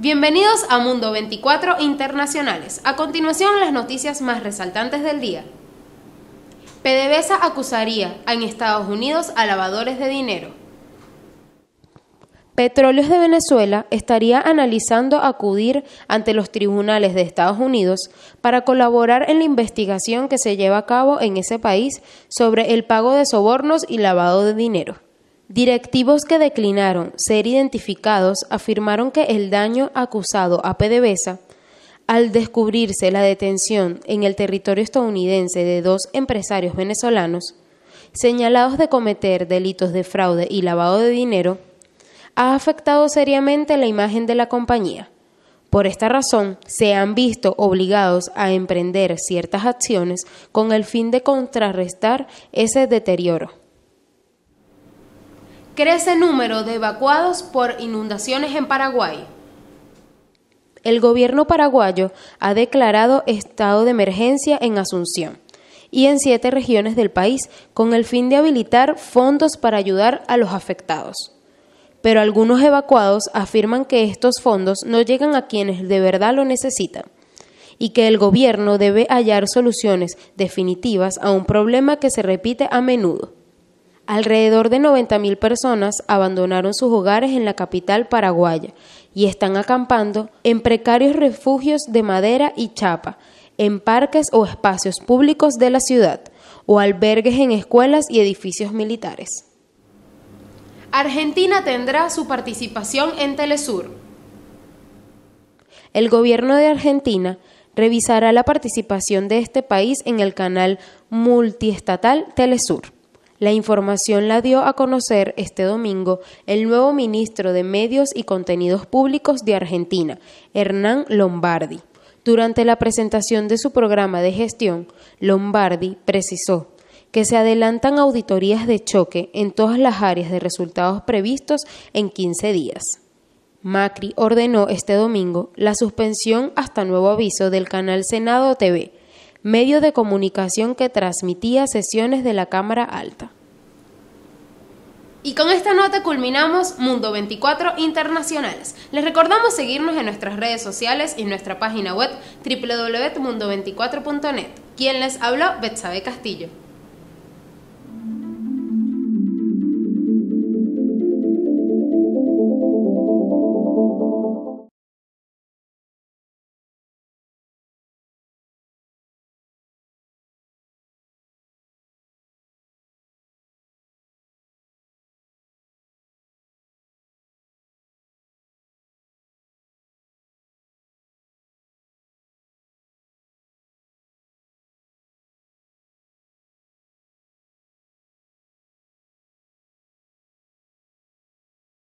Bienvenidos a Mundo 24 Internacionales. A continuación, las noticias más resaltantes del día. PDVSA acusaría en Estados Unidos a lavadores de dinero. Petróleos de Venezuela estaría analizando acudir ante los tribunales de Estados Unidos para colaborar en la investigación que se lleva a cabo en ese país sobre el pago de sobornos y lavado de dinero. Directivos que declinaron ser identificados afirmaron que el daño acusado a PDVSA al descubrirse la detención en el territorio estadounidense de dos empresarios venezolanos señalados de cometer delitos de fraude y lavado de dinero, ha afectado seriamente la imagen de la compañía. Por esta razón, se han visto obligados a emprender ciertas acciones con el fin de contrarrestar ese deterioro crece el número de evacuados por inundaciones en Paraguay. El gobierno paraguayo ha declarado estado de emergencia en Asunción y en siete regiones del país con el fin de habilitar fondos para ayudar a los afectados. Pero algunos evacuados afirman que estos fondos no llegan a quienes de verdad lo necesitan y que el gobierno debe hallar soluciones definitivas a un problema que se repite a menudo Alrededor de 90.000 personas abandonaron sus hogares en la capital paraguaya y están acampando en precarios refugios de madera y chapa, en parques o espacios públicos de la ciudad, o albergues en escuelas y edificios militares. Argentina tendrá su participación en Telesur. El gobierno de Argentina revisará la participación de este país en el canal multiestatal Telesur. La información la dio a conocer este domingo el nuevo ministro de Medios y Contenidos Públicos de Argentina, Hernán Lombardi. Durante la presentación de su programa de gestión, Lombardi precisó que se adelantan auditorías de choque en todas las áreas de resultados previstos en 15 días. Macri ordenó este domingo la suspensión hasta nuevo aviso del canal Senado TV, medio de comunicación que transmitía sesiones de la Cámara Alta. Y con esta nota culminamos Mundo 24 Internacionales. Les recordamos seguirnos en nuestras redes sociales y en nuestra página web www.mundo24.net. Quien les habló, Betsabe Castillo.